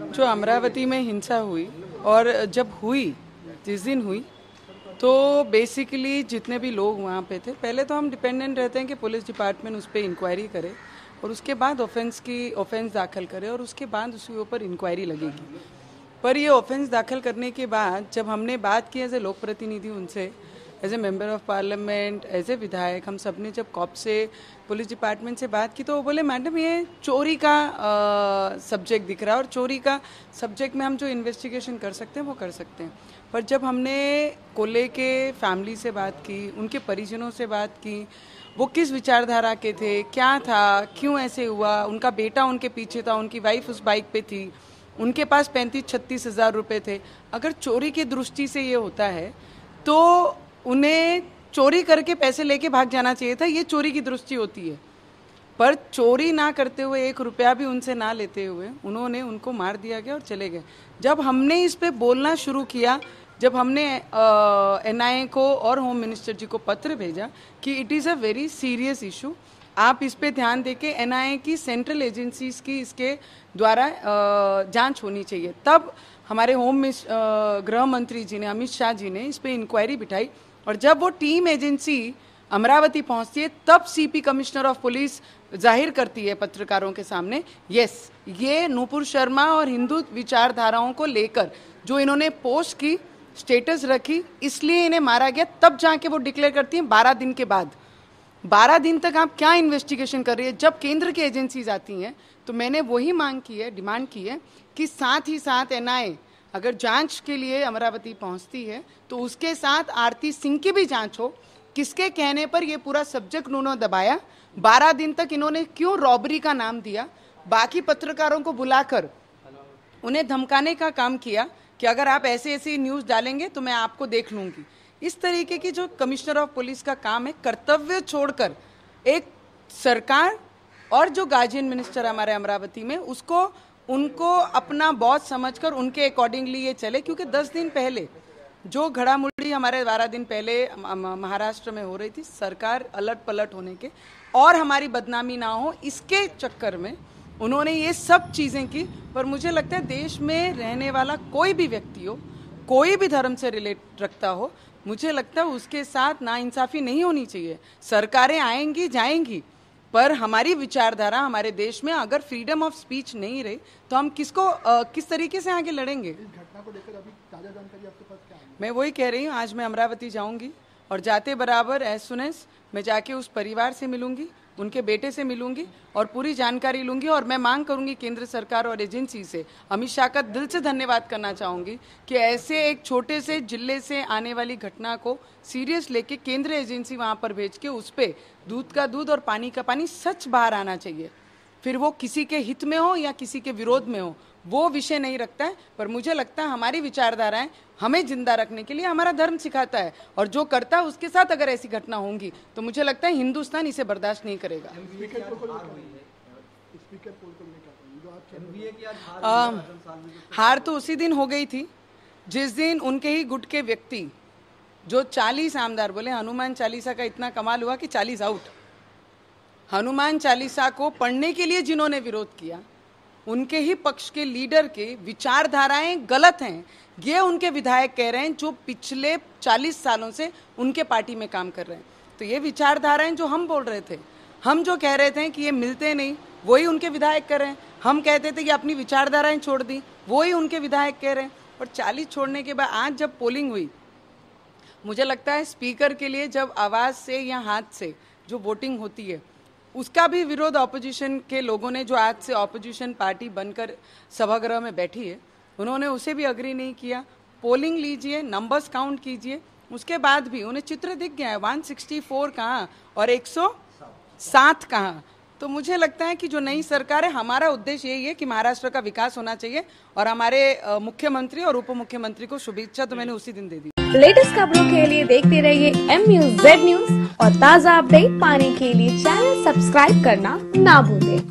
जो अमरावती में हिंसा हुई और जब हुई जिस दिन हुई तो बेसिकली जितने भी लोग वहाँ पे थे पहले तो हम डिपेंडेंट रहते हैं कि पुलिस डिपार्टमेंट उस पर इंक्वायरी करे और उसके बाद ऑफेंस की ऑफेंस दाखिल करे और उसके बाद उसके ऊपर इंक्वायरी लगेगी पर ये ऑफेंस दाखिल करने के बाद जब हमने बात की एज ए लोक प्रतिनिधि उनसे as a member of parliament as a vidhayak हम सब ने जब कॉप से पुलिस डिपार्टमेंट से बात की तो वो बोले मैडम ये चोरी का सब्जेक्ट दिख रहा है और चोरी का सब्जेक्ट में हम जो इन्वेस्टिगेशन कर सकते हैं वो कर सकते हैं पर जब हमने कोले के फैमिली से बात की उनके परिजनों से बात की वो किस विचारधारा के थे क्या था क्यों ऐसे हुआ उनका बेटा उनके पीछे था उनकी वाइफ उस बाइक पे थी उनके पास पैंतीस छत्तीस हज़ार रुपये थे अगर चोरी की दृष्टि से ये होता है तो उन्हें चोरी करके पैसे लेके भाग जाना चाहिए था ये चोरी की दृष्टि होती है पर चोरी ना करते हुए एक रुपया भी उनसे ना लेते हुए उन्होंने उनको मार दिया गया और चले गए जब हमने इस पर बोलना शुरू किया जब हमने एन को और होम मिनिस्टर जी को पत्र भेजा कि it is a very serious issue आप इस पे ध्यान देके एन की सेंट्रल एजेंसीज की इसके द्वारा जांच होनी चाहिए तब हमारे होम गृह मंत्री जी ने अमित शाह जी ने इस पर इंक्वायरी बिठाई और जब वो टीम एजेंसी अमरावती पहुंचती है तब सीपी कमिश्नर ऑफ पुलिस जाहिर करती है पत्रकारों के सामने यस ये नूपुर शर्मा और हिंदू विचारधाराओं को लेकर जो इन्होंने पोस्ट की स्टेटस रखी इसलिए इन्हें मारा गया तब जाके वो डिक्लेयर करती हैं बारह दिन के बाद बारह दिन तक आप क्या इन्वेस्टिगेशन कर रही है जब केंद्र की एजेंसीज आती हैं तो मैंने वही मांग की है डिमांड की है कि साथ ही साथ एनआईए अगर जांच के लिए अमरावती पहुंचती है तो उसके साथ आरती सिंह की भी जांच हो किसके कहने पर यह पूरा सब्जेक्ट उन्होंने दबाया बारह दिन तक इन्होंने क्यों रॉबरी का नाम दिया बाकी पत्रकारों को बुलाकर उन्हें धमकाने का काम किया कि अगर आप ऐसे ऐसी न्यूज़ डालेंगे तो मैं आपको देख लूंगी इस तरीके की जो कमिश्नर ऑफ पुलिस का काम है कर्तव्य छोड़कर एक सरकार और जो गार्जियन मिनिस्टर हमारे अमरावती में उसको उनको अपना बॉस समझकर उनके अकॉर्डिंगली ये चले क्योंकि दस दिन पहले जो घड़ामुड़ी हमारे बारह दिन पहले महाराष्ट्र में हो रही थी सरकार अलट पलट होने के और हमारी बदनामी ना हो इसके चक्कर में उन्होंने ये सब चीज़ें की पर मुझे लगता है देश में रहने वाला कोई भी व्यक्ति हो कोई भी धर्म से रिलेट रखता हो मुझे लगता है उसके साथ ना इंसाफ़ी नहीं होनी चाहिए सरकारें आएंगी जाएंगी पर हमारी विचारधारा हमारे देश में अगर फ्रीडम ऑफ स्पीच नहीं रही तो हम किसको आ, किस तरीके से आगे लड़ेंगे घटना को लेकर अभी ताजा जानकारी आपके पास क्या है मैं वही कह रही हूँ आज मैं अमरावती जाऊंगी और जाते बराबर एज सुनेस मैं जाके उस परिवार से मिलूंगी उनके बेटे से मिलूंगी और पूरी जानकारी लूंगी और मैं मांग करूंगी केंद्र सरकार और एजेंसी से अमित शाह का दिल से धन्यवाद करना चाहूंगी कि ऐसे एक छोटे से जिले से आने वाली घटना को सीरियस लेके केंद्र एजेंसी वहाँ पर भेज के उस पर दूध का दूध और पानी का पानी सच बाहर आना चाहिए फिर वो किसी के हित में हो या किसी के विरोध में हो वो विषय नहीं रखता है पर मुझे लगता है हमारी विचारधाराएं हमें जिंदा रखने के लिए हमारा धर्म सिखाता है और जो करता है उसके साथ अगर ऐसी घटना होंगी तो मुझे लगता है हिंदुस्तान इसे बर्दाश्त नहीं करेगा हार तो उसी दिन हो गई थी जिस दिन उनके ही गुट के व्यक्ति जो चालीस आमदार बोले हनुमान चालीसा का इतना कमाल हुआ कि चालीस आउट हनुमान चालीसा को पढ़ने के लिए जिन्होंने विरोध किया उनके ही पक्ष के लीडर के विचारधाराएं गलत हैं ये उनके विधायक कह रहे हैं जो पिछले 40 सालों से उनके पार्टी में काम कर रहे हैं तो ये विचारधाराएं जो हम बोल रहे थे हम जो कह रहे थे कि ये मिलते नहीं वही उनके विधायक कर रहे हैं हम कहते थे कि अपनी विचारधाराएं छोड़ दी वही उनके विधायक कह रहे हैं और चालीस छोड़ने के बाद आज जब पोलिंग हुई मुझे लगता है स्पीकर के लिए जब आवाज़ से या हाथ से जो वोटिंग होती है उसका भी विरोध ऑपोजिशन के लोगों ने जो आज से ऑपोजिशन पार्टी बनकर सभागृह में बैठी है उन्होंने उसे भी अग्री नहीं किया पोलिंग लीजिए नंबर्स काउंट कीजिए उसके बाद भी उन्हें चित्र दिख गया है 164 कहाँ और 107 कहाँ तो मुझे लगता है कि जो नई सरकार है हमारा उद्देश्य यही है कि महाराष्ट्र का विकास होना चाहिए और हमारे मुख्यमंत्री और उप मुख्यमंत्री को शुभेच्छा तो मैंने उसी दिन दे दी लेटेस्ट खबरों के लिए देखते रहिए एम न्यूज जेड न्यूज और ताज़ा अपडेट पाने के लिए चैनल सब्सक्राइब करना ना भूलें।